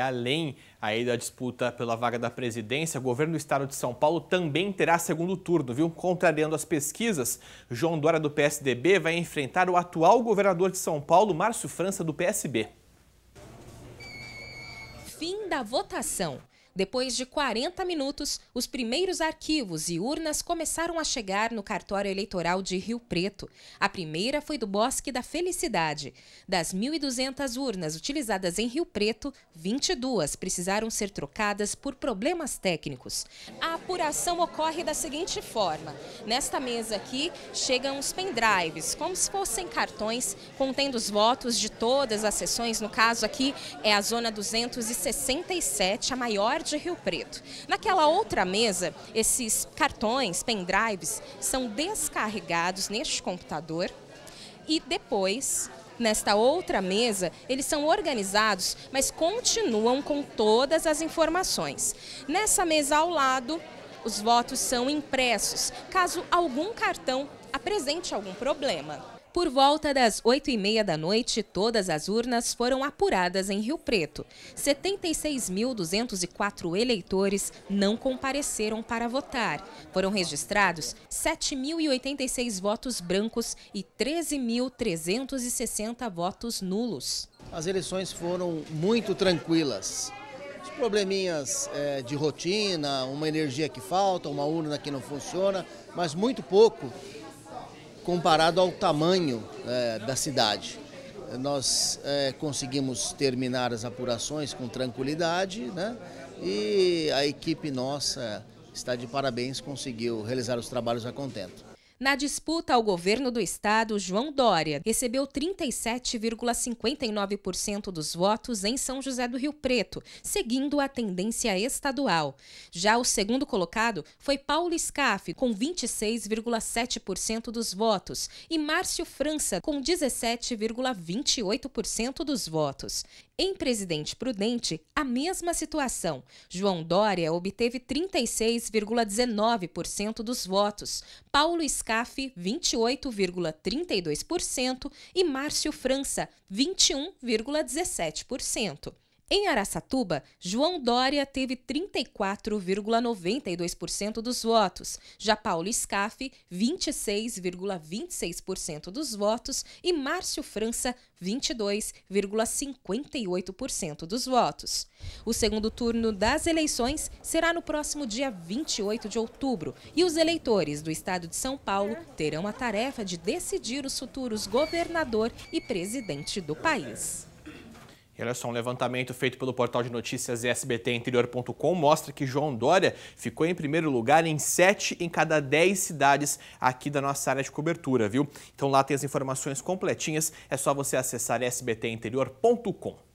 Além aí da disputa pela vaga da presidência, o governo do estado de São Paulo também terá segundo turno, viu? Contrariando as pesquisas, João Dória do PSDB vai enfrentar o atual governador de São Paulo, Márcio França do PSB. Fim da votação. Depois de 40 minutos, os primeiros arquivos e urnas começaram a chegar no cartório eleitoral de Rio Preto. A primeira foi do Bosque da Felicidade. Das 1.200 urnas utilizadas em Rio Preto, 22 precisaram ser trocadas por problemas técnicos. A apuração ocorre da seguinte forma: nesta mesa aqui chegam os pendrives, como se fossem cartões contendo os votos de todas as sessões. No caso aqui é a zona 267, a maior de Rio Preto. Naquela outra mesa, esses cartões, pendrives, são descarregados neste computador e depois nesta outra mesa, eles são organizados, mas continuam com todas as informações. Nessa mesa ao lado, os votos são impressos, caso algum cartão apresente algum problema. Por volta das 8 e meia da noite, todas as urnas foram apuradas em Rio Preto. 76.204 eleitores não compareceram para votar. Foram registrados 7.086 votos brancos e 13.360 votos nulos. As eleições foram muito tranquilas. Os probleminhas é, de rotina, uma energia que falta, uma urna que não funciona, mas muito pouco comparado ao tamanho é, da cidade. Nós é, conseguimos terminar as apurações com tranquilidade né? e a equipe nossa está de parabéns, conseguiu realizar os trabalhos a contento. Na disputa ao governo do estado, João Dória recebeu 37,59% dos votos em São José do Rio Preto, seguindo a tendência estadual. Já o segundo colocado foi Paulo Scaff, com 26,7% dos votos, e Márcio França, com 17,28% dos votos. Em Presidente Prudente, a mesma situação. João Dória obteve 36,19% dos votos. Paulo Scaff Scaff, 28,32% e Márcio França, 21,17%. Em Araçatuba, João Dória teve 34,92% dos votos, já Paulo Scafe, 26,26% dos votos e Márcio França, 22,58% dos votos. O segundo turno das eleições será no próximo dia 28 de outubro e os eleitores do estado de São Paulo terão a tarefa de decidir os futuros governador e presidente do país. E olha só, um levantamento feito pelo portal de notícias sbtinterior.com mostra que João Dória ficou em primeiro lugar em 7 em cada 10 cidades aqui da nossa área de cobertura, viu? Então lá tem as informações completinhas, é só você acessar sbtinterior.com.